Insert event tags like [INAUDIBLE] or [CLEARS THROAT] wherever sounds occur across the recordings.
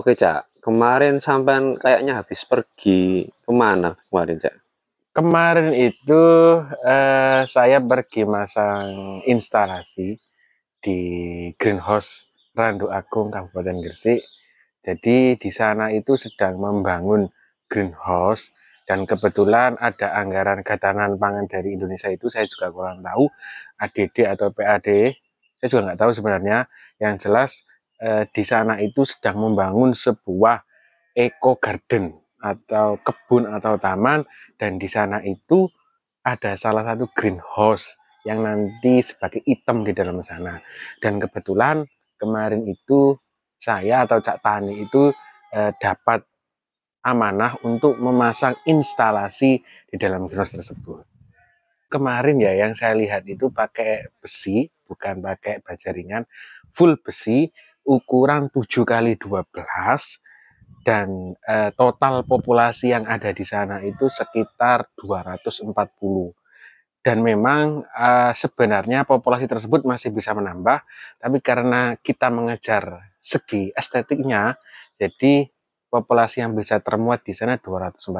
Oke, Cak. Kemarin sampean kayaknya habis pergi kemana kemarin, Cak? Kemarin itu eh, saya pergi masang instalasi di greenhouse Randu Agung Kabupaten Gresik. Jadi di sana itu sedang membangun greenhouse dan kebetulan ada anggaran ketahanan pangan dari Indonesia itu saya juga kurang tahu ADD atau PAD. Saya juga nggak tahu sebenarnya. Yang jelas eh, di sana itu sedang membangun sebuah eco garden atau kebun atau taman dan di sana itu ada salah satu greenhouse yang nanti sebagai item di dalam sana dan kebetulan kemarin itu saya atau Cak Tani itu eh, dapat amanah untuk memasang instalasi di dalam greenhouse tersebut. Kemarin ya yang saya lihat itu pakai besi, bukan pakai baja ringan, full besi ukuran 7 kali 12 dan eh, total populasi yang ada di sana itu sekitar 240. Dan memang eh, sebenarnya populasi tersebut masih bisa menambah, tapi karena kita mengejar segi estetiknya, jadi populasi yang bisa termuat di sana 240.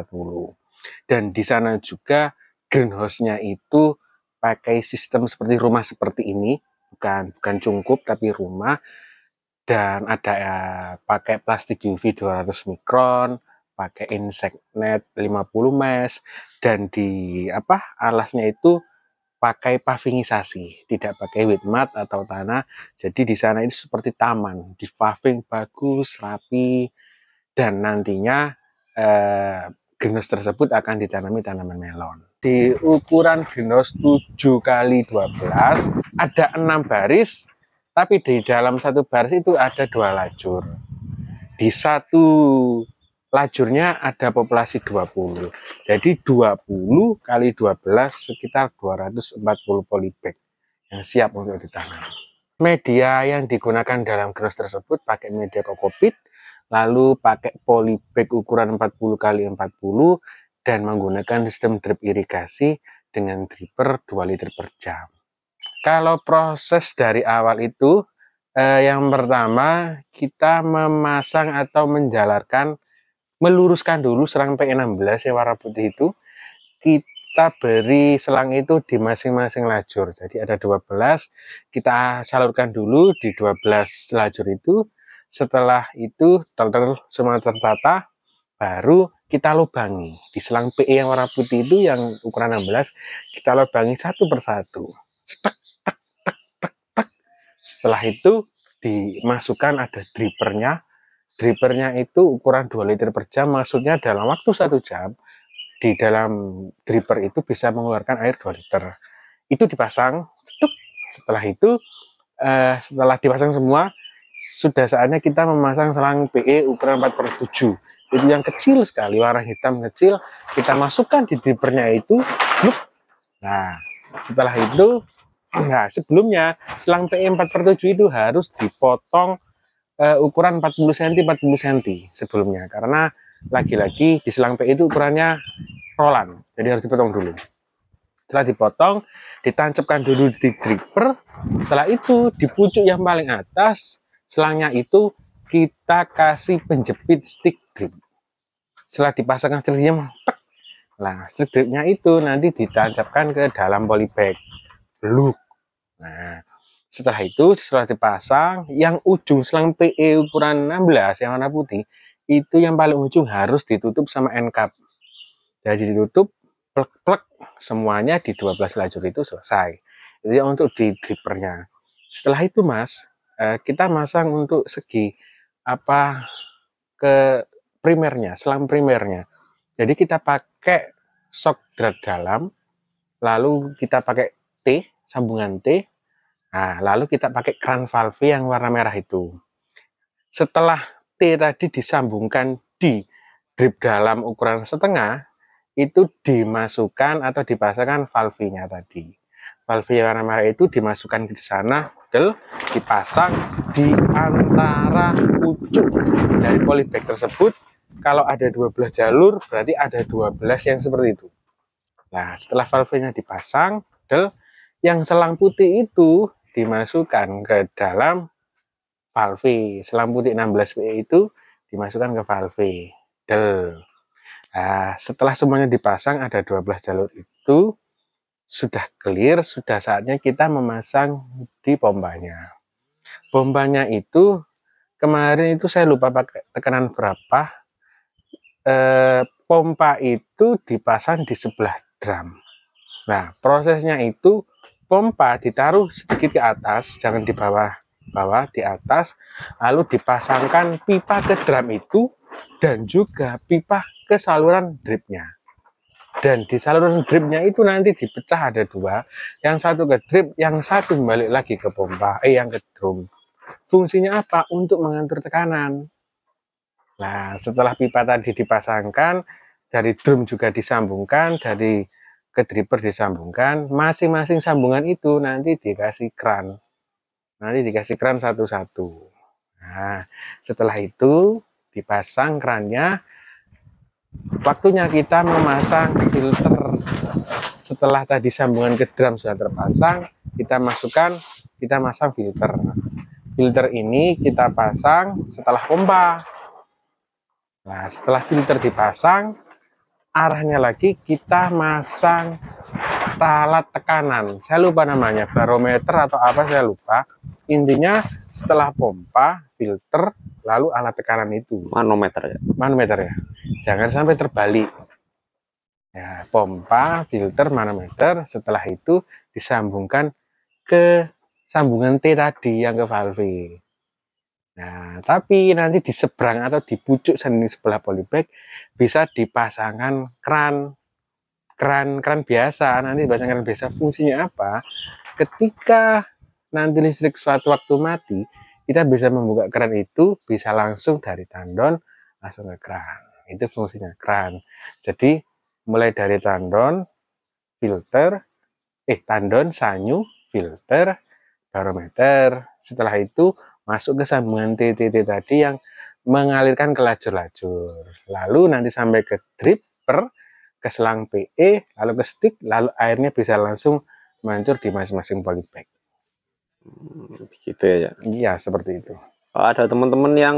Dan di sana juga greenhouse-nya itu pakai sistem seperti rumah seperti ini, bukan bukan cungkup tapi rumah dan ada ya, pakai plastik UV 200 mikron pakai insect net 50 mesh dan di apa alasnya itu pakai pavingisasi, tidak pakai wet mat atau tanah. Jadi di sana itu seperti taman, di paving bagus, rapi, dan nantinya eh, genos tersebut akan ditanami tanaman melon. Di ukuran genos 7 kali 12 ada enam baris tapi di dalam satu baris itu ada dua lajur. Di satu lajurnya ada populasi 20. Jadi 20 kali 12 sekitar 240 polybag yang siap untuk ditanam. Media yang digunakan dalam cross tersebut pakai media kokopit, lalu pakai polybag ukuran 40 kali 40 dan menggunakan sistem drip irigasi dengan dripper 2 liter per jam. Kalau proses dari awal itu, eh, yang pertama kita memasang atau menjalarkan, meluruskan dulu selang P16 yang warna putih itu, kita beri selang itu di masing-masing lajur. Jadi ada 12, kita salurkan dulu di 12 lajur itu, setelah itu total semua tertata baru kita lubangi di selang PE yang warna putih itu yang ukuran 16 kita lubangi satu persatu Setek. Setelah itu dimasukkan ada drippernya. Drippernya itu ukuran 2 liter per jam, maksudnya dalam waktu satu jam di dalam dripper itu bisa mengeluarkan air 2 liter. Itu dipasang, tutup. Setelah itu, eh, setelah dipasang semua, sudah saatnya kita memasang selang PE ukuran 4 per 7. Itu yang kecil sekali, warna hitam kecil, kita masukkan di drippernya itu. Nah, setelah itu [CLEARS THROAT] Nah, sebelumnya selang PE 4 per 7 itu harus dipotong uh, ukuran 40 cm 40 cm sebelumnya karena lagi-lagi di selang PE itu ukurannya rolan jadi harus dipotong dulu setelah dipotong ditancapkan dulu di dripper setelah itu di pucuk yang paling atas selangnya itu kita kasih penjepit stick drip setelah dipasangkan stick dripnya nah stick dripnya itu nanti ditancapkan ke dalam polybag Look. Nah, setelah itu setelah dipasang, yang ujung selang PE ukuran 16 yang warna putih itu yang paling ujung harus ditutup sama end cap. Jadi ditutup plek-plek semuanya di 12 lajur itu selesai. Jadi untuk di drippernya. Setelah itu Mas, eh, kita masang untuk segi apa ke primernya, selang primernya. Jadi kita pakai shock drat dalam, lalu kita pakai T, sambungan T, Nah, lalu kita pakai kran valve yang warna merah itu. Setelah T tadi disambungkan di drip dalam ukuran setengah, itu dimasukkan atau dipasangkan valve-nya tadi. Valve yang warna merah itu dimasukkan ke sana, del dipasang di antara ujung dari polybag tersebut. Kalau ada 12 jalur, berarti ada 12 yang seperti itu. Nah, setelah valve-nya dipasang, del yang selang putih itu dimasukkan ke dalam valve. Selam putih 16PE itu dimasukkan ke valve. Del. Nah, setelah semuanya dipasang ada 12 jalur itu sudah clear, sudah saatnya kita memasang di pompanya. Pompanya itu kemarin itu saya lupa pakai tekanan berapa eh, pompa itu dipasang di sebelah drum nah prosesnya itu pompa ditaruh sedikit ke atas, jangan di bawah, bawah di atas, lalu dipasangkan pipa ke drum itu dan juga pipa ke saluran dripnya. Dan di saluran dripnya itu nanti dipecah ada dua, yang satu ke drip, yang satu balik lagi ke pompa, eh yang ke drum. Fungsinya apa? Untuk mengatur tekanan. Nah, setelah pipa tadi dipasangkan, dari drum juga disambungkan, dari ke dripper disambungkan, masing-masing sambungan itu nanti dikasih kran. Nanti dikasih kran satu-satu. Nah, setelah itu dipasang kerannya, waktunya kita memasang filter. Setelah tadi sambungan ke drum sudah terpasang, kita masukkan, kita masang filter. Filter ini kita pasang setelah pompa. Nah, setelah filter dipasang, arahnya lagi kita masang talat tekanan. Saya lupa namanya, barometer atau apa saya lupa. Intinya setelah pompa, filter, lalu alat tekanan itu. Manometer ya. Manometer ya. Jangan sampai terbalik. Ya, pompa, filter, manometer, setelah itu disambungkan ke sambungan T tadi yang ke valve. Nah, tapi nanti di seberang atau di pucuk seni sebelah polybag bisa dipasangkan keran. Keran keran biasa. Nanti pasangan keran biasa fungsinya apa? Ketika nanti listrik suatu waktu mati, kita bisa membuka keran itu bisa langsung dari tandon langsung ke keran. Itu fungsinya keran. Jadi mulai dari tandon, filter, eh tandon, sanyu, filter, barometer. Setelah itu masuk ke sambungan TTT tadi yang mengalirkan ke lajur-lajur. Lalu nanti sampai ke dripper, ke selang PE, lalu ke stick, lalu airnya bisa langsung mancur di masing-masing polybag. Hmm, begitu ya, ya? Iya, seperti itu. Kalau ada teman-teman yang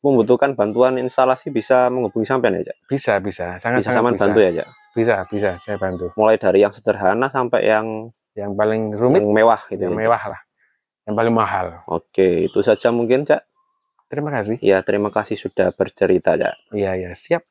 membutuhkan bantuan instalasi bisa menghubungi sampean ya, Cak? Bisa, bisa. Sangat bisa sangat bisa. bantu ya, Cak? Bisa, bisa, saya bantu. Mulai dari yang sederhana sampai yang yang paling rumit, yang mewah gitu. Ya, yang mewah lah yang paling mahal. Oke, itu saja mungkin, Cak. Terima kasih. Ya, terima kasih sudah bercerita, Cak. Iya, iya, siap.